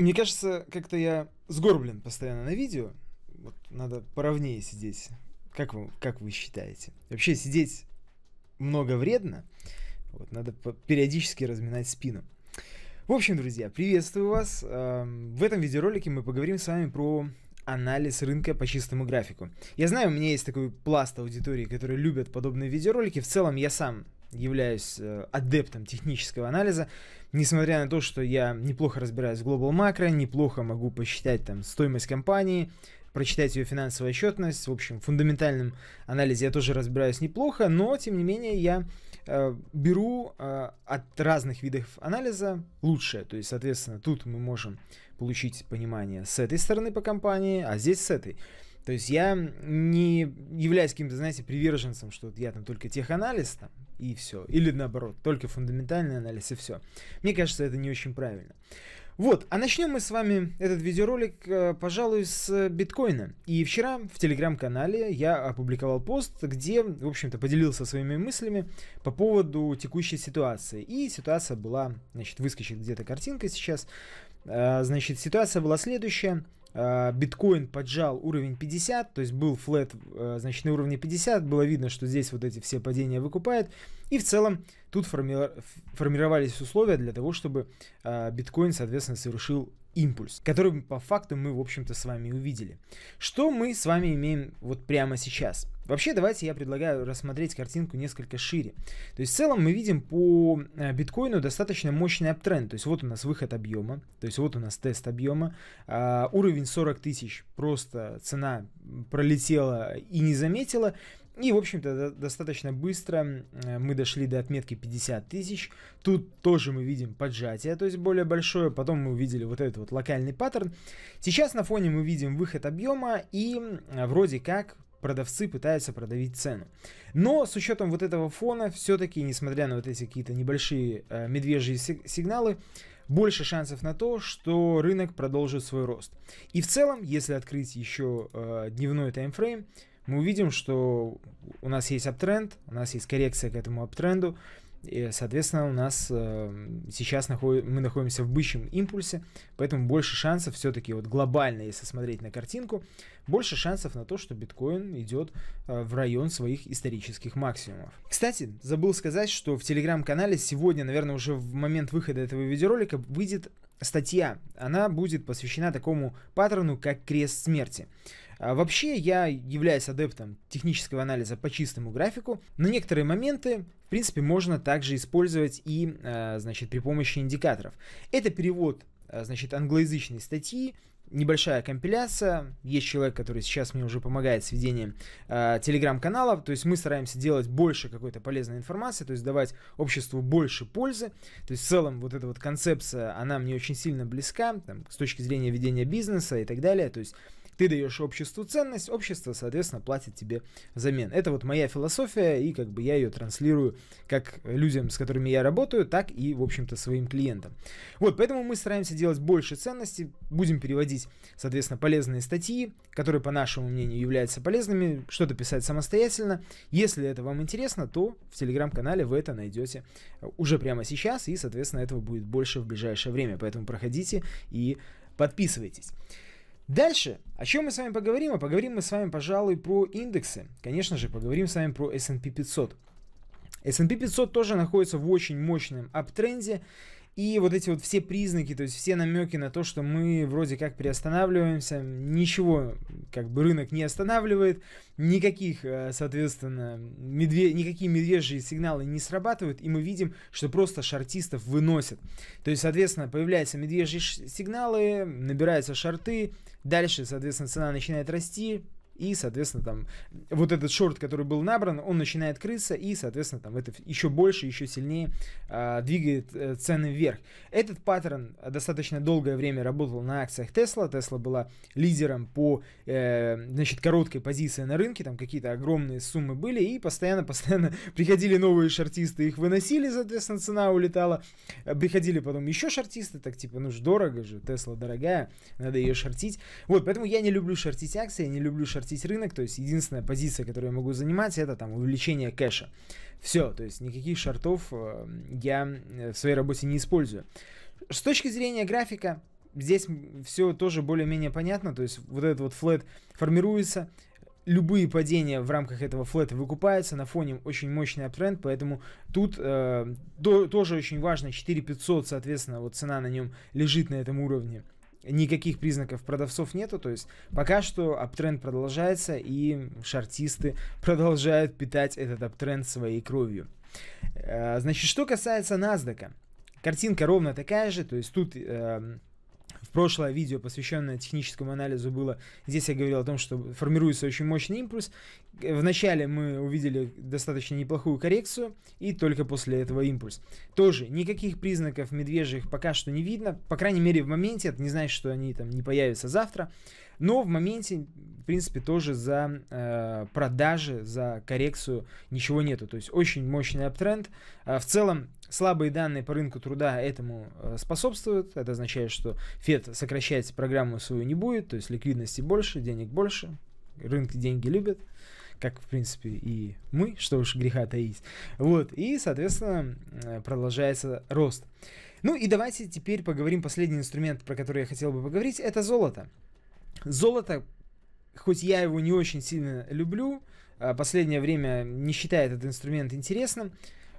Мне кажется, как-то я сгорблен постоянно на видео. Вот надо поровнее сидеть. Как вы, как вы считаете? Вообще сидеть много вредно. Вот, надо периодически разминать спину. В общем, друзья, приветствую вас. Эм, в этом видеоролике мы поговорим с вами про анализ рынка по чистому графику. Я знаю, у меня есть такой пласт аудитории, которые любят подобные видеоролики. В целом, я сам являюсь э, адептом технического анализа, несмотря на то, что я неплохо разбираюсь в глобал макро, неплохо могу посчитать там стоимость компании, прочитать ее финансовую отчетность, в общем, в фундаментальном анализе я тоже разбираюсь неплохо, но, тем не менее, я э, беру э, от разных видов анализа лучшее, то есть, соответственно, тут мы можем получить понимание с этой стороны по компании, а здесь с этой. То есть я не являюсь каким-то, знаете, приверженцем, что я там только теханализ там, и все. Или наоборот, только фундаментальный анализ и все. Мне кажется, это не очень правильно. Вот, а начнем мы с вами этот видеоролик, э, пожалуй, с биткоина. И вчера в телеграм-канале я опубликовал пост, где, в общем-то, поделился своими мыслями по поводу текущей ситуации. И ситуация была, значит, выскочит где-то картинка сейчас. Э, значит, ситуация была следующая. А, биткоин поджал уровень 50, то есть был флет, а, значит, на уровне 50, было видно, что здесь вот эти все падения выкупает, и в целом тут формировались условия для того, чтобы а, биткоин, соответственно, совершил импульс, который по факту мы, в общем-то, с вами увидели. Что мы с вами имеем вот прямо сейчас? Вообще, давайте я предлагаю рассмотреть картинку несколько шире. То есть, в целом, мы видим по э, биткоину достаточно мощный аптренд. То есть, вот у нас выход объема, то есть, вот у нас тест объема. А, уровень 40 тысяч, просто цена пролетела и не заметила. И, в общем-то, достаточно быстро э, мы дошли до отметки 50 тысяч. Тут тоже мы видим поджатие, то есть более большое. Потом мы увидели вот этот вот локальный паттерн. Сейчас на фоне мы видим выход объема и э, вроде как продавцы пытаются продавить цену. Но с учетом вот этого фона, все-таки, несмотря на вот эти какие-то небольшие э, медвежьи сигналы, больше шансов на то, что рынок продолжит свой рост. И в целом, если открыть еще э, дневной таймфрейм, мы увидим, что у нас есть аптренд, у нас есть коррекция к этому аптренду, и, соответственно, у нас э, сейчас наход... мы находимся в бычьем импульсе, поэтому больше шансов все-таки вот глобально, если смотреть на картинку, больше шансов на то, что биткоин идет э, в район своих исторических максимумов. Кстати, забыл сказать, что в телеграм-канале сегодня, наверное, уже в момент выхода этого видеоролика выйдет статья. Она будет посвящена такому паттерну, как крест смерти. А вообще, я являюсь адептом технического анализа по чистому графику, но некоторые моменты, в принципе, можно также использовать и, э, значит, при помощи индикаторов. Это перевод, э, значит, англоязычной статьи, небольшая компиляция. Есть человек, который сейчас мне уже помогает с ведением э, телеграм-каналов. То есть мы стараемся делать больше какой-то полезной информации, то есть давать обществу больше пользы. То есть в целом вот эта вот концепция, она мне очень сильно близка там, с точки зрения ведения бизнеса и так далее. То есть ты даешь обществу ценность, общество, соответственно, платит тебе взамен. Это вот моя философия, и как бы я ее транслирую как людям, с которыми я работаю, так и, в общем-то, своим клиентам. Вот, поэтому мы стараемся делать больше ценностей, будем переводить, соответственно, полезные статьи, которые, по нашему мнению, являются полезными, что-то писать самостоятельно. Если это вам интересно, то в телеграм-канале вы это найдете э, уже прямо сейчас, и, соответственно, этого будет больше в ближайшее время. Поэтому проходите и подписывайтесь. Дальше, о чем мы с вами поговорим? А поговорим мы с вами, пожалуй, про индексы. Конечно же, поговорим с вами про S&P 500. S&P 500 тоже находится в очень мощном аптренде. И вот эти вот все признаки, то есть все намеки на то, что мы вроде как приостанавливаемся, ничего как бы рынок не останавливает, никаких, э, соответственно, медве... никакие медвежьи сигналы не срабатывают, и мы видим, что просто шортистов выносят. То есть, соответственно, появляются медвежьи сигналы, набираются шорты, дальше, соответственно, цена начинает расти, и, соответственно, там вот этот шорт, который был набран, он начинает крыться, и, соответственно, там это еще больше, еще сильнее э, двигает э, цены вверх. Этот паттерн достаточно долгое время работал на акциях Tesla. Tesla была лидером по, э, значит, короткой позиции на рынке, там какие-то огромные суммы были, и постоянно-постоянно приходили новые шортисты, их выносили, соответственно, цена улетала. Э, приходили потом еще шортисты, так типа, ну ж дорого же, Tesla дорогая, надо ее шортить. Вот, поэтому я не люблю шортить акции, я не люблю шортить захватить рынок, то есть единственная позиция, которую я могу занимать, это там увеличение кэша. Все, то есть никаких шартов э, я э, в своей работе не использую. С точки зрения графика, здесь все тоже более-менее понятно, то есть вот этот вот флет формируется, любые падения в рамках этого флета выкупаются, на фоне очень мощный аптренд, поэтому тут э, то, тоже очень важно, 4500, соответственно, вот цена на нем лежит на этом уровне никаких признаков продавцов нету, то есть пока что аптренд продолжается и шартисты продолжают питать этот аптренд своей кровью. Э, значит, что касается NASDAQ, картинка ровно такая же, то есть тут эм, в прошлое видео, посвященное техническому анализу, было... Здесь я говорил о том, что формируется очень мощный импульс. Вначале мы увидели достаточно неплохую коррекцию, и только после этого импульс. Тоже никаких признаков медвежьих пока что не видно. По крайней мере, в моменте. Это не значит, что они там не появятся завтра. Но в моменте, в принципе, тоже за э, продажи, за коррекцию ничего нету. То есть очень мощный аптренд. А, в целом слабые данные по рынку труда этому э, способствуют. Это означает, что Фед сокращать программу свою не будет, то есть ликвидности больше, денег больше. Рынки деньги любят как, в принципе, и мы, что уж греха таить. Вот, и, соответственно, э, продолжается рост. Ну и давайте теперь поговорим, последний инструмент, про который я хотел бы поговорить, это золото. Золото, хоть я его не очень сильно люблю, а, последнее время не считаю этот инструмент интересным,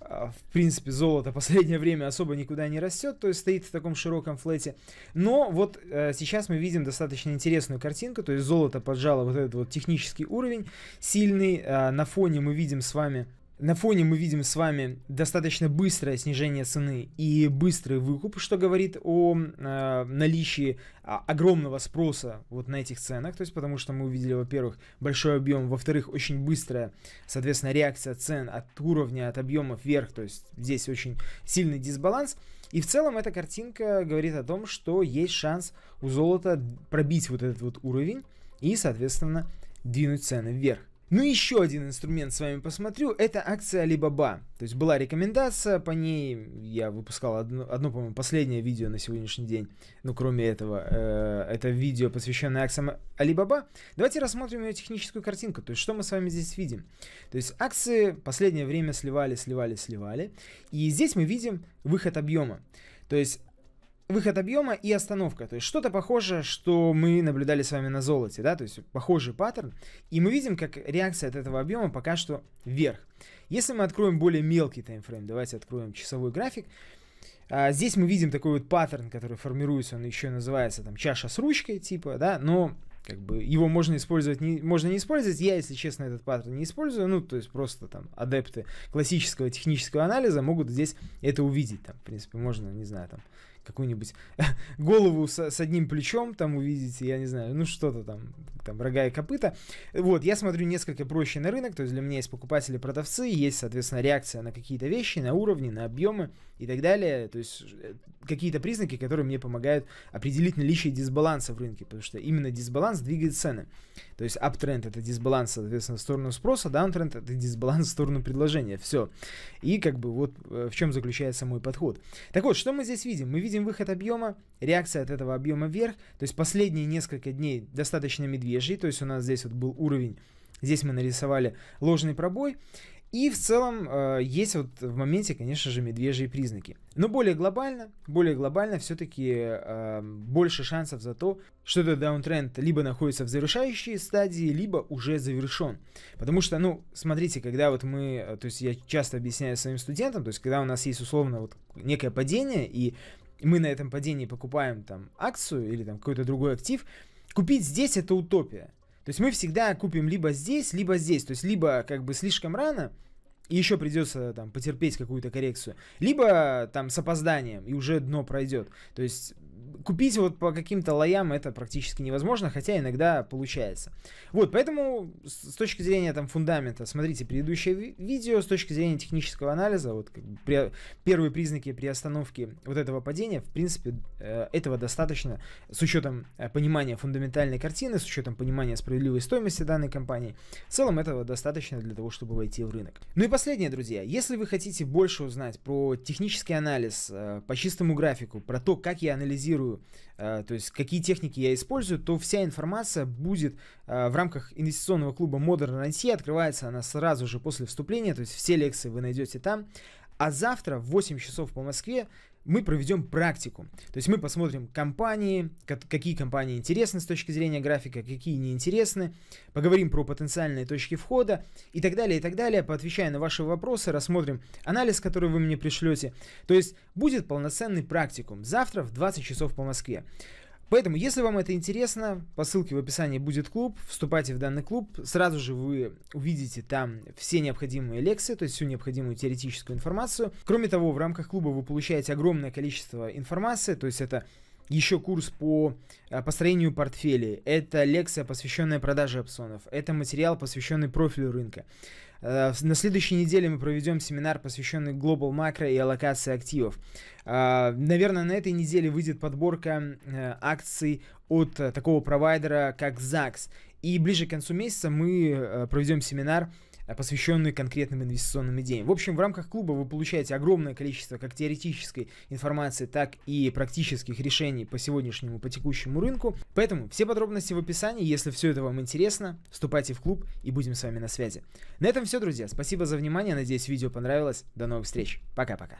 а, в принципе, золото последнее время особо никуда не растет, то есть стоит в таком широком флете. Но вот э, сейчас мы видим достаточно интересную картинку, то есть золото поджало вот этот вот технический уровень сильный. Э, на фоне мы видим с вами на фоне мы видим с вами достаточно быстрое снижение цены и быстрый выкуп, что говорит о э, наличии а, огромного спроса вот на этих ценах, то есть потому что мы увидели, во-первых, большой объем, во-вторых, очень быстрая, соответственно, реакция цен от уровня, от объемов вверх, то есть здесь очень сильный дисбаланс. И в целом эта картинка говорит о том, что есть шанс у золота пробить вот этот вот уровень и, соответственно, двинуть цены вверх. Ну еще один инструмент с вами посмотрю, это акция Alibaba. То есть была рекомендация, по ней я выпускал одно, одно по-моему, последнее видео на сегодняшний день. Ну кроме этого, э, это видео, посвященное акциям Alibaba. Давайте рассмотрим ее техническую картинку, то есть что мы с вами здесь видим. То есть акции последнее время сливали, сливали, сливали. И здесь мы видим выход объема. То есть выход объема и остановка. То есть что-то похожее, что мы наблюдали с вами на золоте, да, то есть похожий паттерн. И мы видим, как реакция от этого объема пока что вверх. Если мы откроем более мелкий таймфрейм, давайте откроем часовой график, а, здесь мы видим такой вот паттерн, который формируется, он еще называется там чаша с ручкой типа, да, но как бы его можно использовать, не, можно не использовать. Я, если честно, этот паттерн не использую. Ну, то есть просто там адепты классического технического анализа могут здесь это увидеть. Там, в принципе, можно, не знаю, там какую-нибудь голову с, с одним плечом там увидите, я не знаю, ну что-то там, там рога и копыта. Вот, я смотрю несколько проще на рынок, то есть для меня есть покупатели-продавцы, есть, соответственно, реакция на какие-то вещи, на уровни, на объемы и так далее. То есть э, какие-то признаки, которые мне помогают определить наличие дисбаланса в рынке, потому что именно дисбаланс двигает цены. То есть uptrend это дисбаланс, соответственно, в сторону спроса, downtrend это дисбаланс в сторону предложения. Все. И как бы вот э, в чем заключается мой подход. Так вот, что мы здесь видим? Мы видим выход объема, реакция от этого объема вверх, то есть последние несколько дней достаточно медвежий, то есть у нас здесь вот был уровень Здесь мы нарисовали ложный пробой. И в целом э, есть вот в моменте, конечно же, медвежьи признаки. Но более глобально, более глобально все-таки э, эм, больше шансов за то, что этот даунтренд либо находится в завершающей стадии, либо уже завершен. Потому что, ну, смотрите, когда вот мы, э, то есть я часто объясняю своим студентам, то есть когда у нас есть условно вот некое падение, и мы на этом падении покупаем там акцию или там какой-то другой актив, купить здесь это утопия. То есть мы всегда купим либо здесь, либо здесь. То есть либо как бы слишком рано, и еще придется там потерпеть какую-то коррекцию, либо там с опозданием, и уже дно пройдет. То есть купить вот по каким-то лоям это практически невозможно, хотя иногда получается. Вот, поэтому с точки зрения там фундамента, смотрите предыдущее ви видео, с точки зрения технического анализа, вот как бы при, первые признаки при остановке вот этого падения, в принципе, э, этого достаточно с учетом э, понимания фундаментальной картины, с учетом понимания справедливой стоимости данной компании. В целом этого достаточно для того, чтобы войти в рынок. Ну и последнее, друзья, если вы хотите больше узнать про технический анализ э, по чистому графику, про то, как я анализирую анализирую, э, то есть какие техники я использую, то вся информация будет э, в рамках инвестиционного клуба Modern IT, открывается она сразу же после вступления, то есть все лекции вы найдете там. А завтра в 8 часов по Москве мы проведем практику. То есть мы посмотрим компании, какие компании интересны с точки зрения графика, какие неинтересны, поговорим про потенциальные точки входа и так далее, и так далее, поотвечая на ваши вопросы, рассмотрим анализ, который вы мне пришлете. То есть будет полноценный практикум завтра в 20 часов по Москве. Поэтому, если вам это интересно, по ссылке в описании будет клуб, вступайте в данный клуб, сразу же вы увидите там все необходимые лекции, то есть всю необходимую теоретическую информацию. Кроме того, в рамках клуба вы получаете огромное количество информации, то есть это еще курс по э, построению портфелей, это лекция, посвященная продаже опционов, это материал, посвященный профилю рынка. Э, на следующей неделе мы проведем семинар, посвященный Global Macro и аллокации активов. Э, наверное, на этой неделе выйдет подборка акций от такого провайдера, как ZAX. И ближе к концу месяца мы проведем семинар, Э, посвященные конкретным инвестиционным идеям. В общем, в рамках клуба вы получаете огромное количество как теоретической информации, так и практических решений по сегодняшнему, по текущему рынку. Поэтому все подробности в описании. Если все это вам интересно, вступайте в клуб и будем с вами на связи. На этом все, друзья. Спасибо за внимание. Надеюсь, видео понравилось. До новых встреч. Пока-пока.